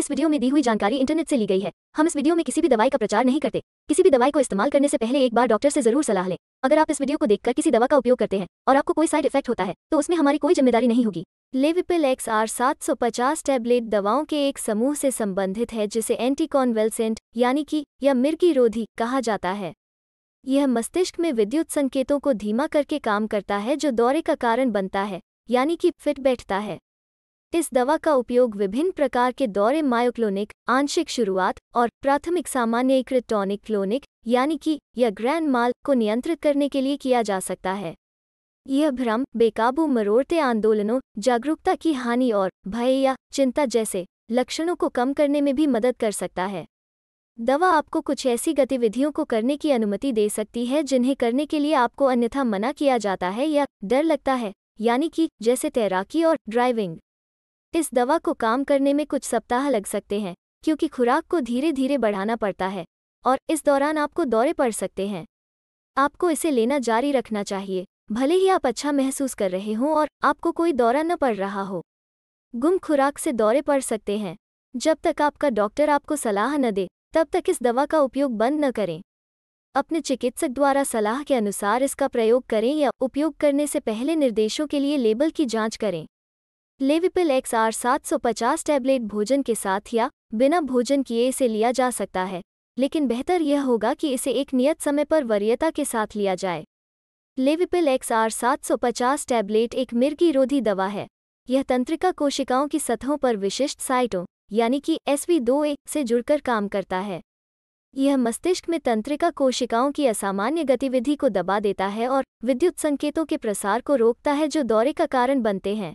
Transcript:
इस वीडियो में दी हुई जानकारी इंटरनेट से ली गई है हम इस वीडियो में किसी भी दवाई का प्रचार नहीं करते किसी भी दवाई को इस्तेमाल करने से पहले एक बार डॉक्टर से जरूर सलाह लें अगर आप इस वीडियो को देखकर किसी दवा का उपयोग करते हैं और आपको कोई साइड इफेक्ट होता है तो उसमें हमारी कोई जिम्मेदारी नहीं होगी लेविपिल एक्स आर सात सौ पचास टैबलेट दवाओं के एक समूह से संबंधित है जिसे एंटीकॉन्वेलसेंट यानी कि या मिर्गी रोधी कहा जाता है यह मस्तिष्क में विद्युत संकेतों को धीमा करके काम करता है जो दौरे का कारण बनता है यानी कि फिट बैठता है इस दवा का उपयोग विभिन्न प्रकार के दौरे मायोक्लोनिक आंशिक शुरुआत और प्राथमिक सामान्यीकृत टॉनिक क्लोनिक यानी कि या ग्रैंड माल को नियंत्रित करने के लिए किया जा सकता है यह भ्रम बेकाबू मरोड़ते आंदोलनों जागरूकता की हानि और भय या चिंता जैसे लक्षणों को कम करने में भी मदद कर सकता है दवा आपको कुछ ऐसी गतिविधियों को करने की अनुमति दे सकती है जिन्हें करने के लिए आपको अन्यथा मना किया जाता है या डर लगता है यानी कि जैसे तैराकी और ड्राइविंग इस दवा को काम करने में कुछ सप्ताह लग सकते हैं क्योंकि खुराक को धीरे धीरे बढ़ाना पड़ता है और इस दौरान आपको दौरे पड़ सकते हैं आपको इसे लेना जारी रखना चाहिए भले ही आप अच्छा महसूस कर रहे हों और आपको कोई दौरा न पड़ रहा हो गुम खुराक से दौरे पड़ सकते हैं जब तक आपका डॉक्टर आपको सलाह न दे तब तक इस दवा का उपयोग बंद न करें अपने चिकित्सक द्वारा सलाह के अनुसार इसका प्रयोग करें या उपयोग करने से पहले निर्देशों के लिए लेबल की जांच करें लेविपिल एक्स आर सात सौ पचास टैबलेट भोजन के साथ या बिना भोजन किए इसे लिया जा सकता है लेकिन बेहतर यह होगा कि इसे एक नियत समय पर वरीयता के साथ लिया जाए लेविपिल एक्स आर सात सौ पचास टैबलेट एक मिर्गी रोधी दवा है यह तंत्रिका कोशिकाओं की सतहों पर विशिष्ट साइटों यानी कि एसवी दो ए से जुड़कर काम करता है यह मस्तिष्क में तंत्रिका कोशिकाओं की असामान्य गतिविधि को दबा देता है और विद्युत संकेतों के प्रसार को रोकता है जो दौरे का कारण बनते हैं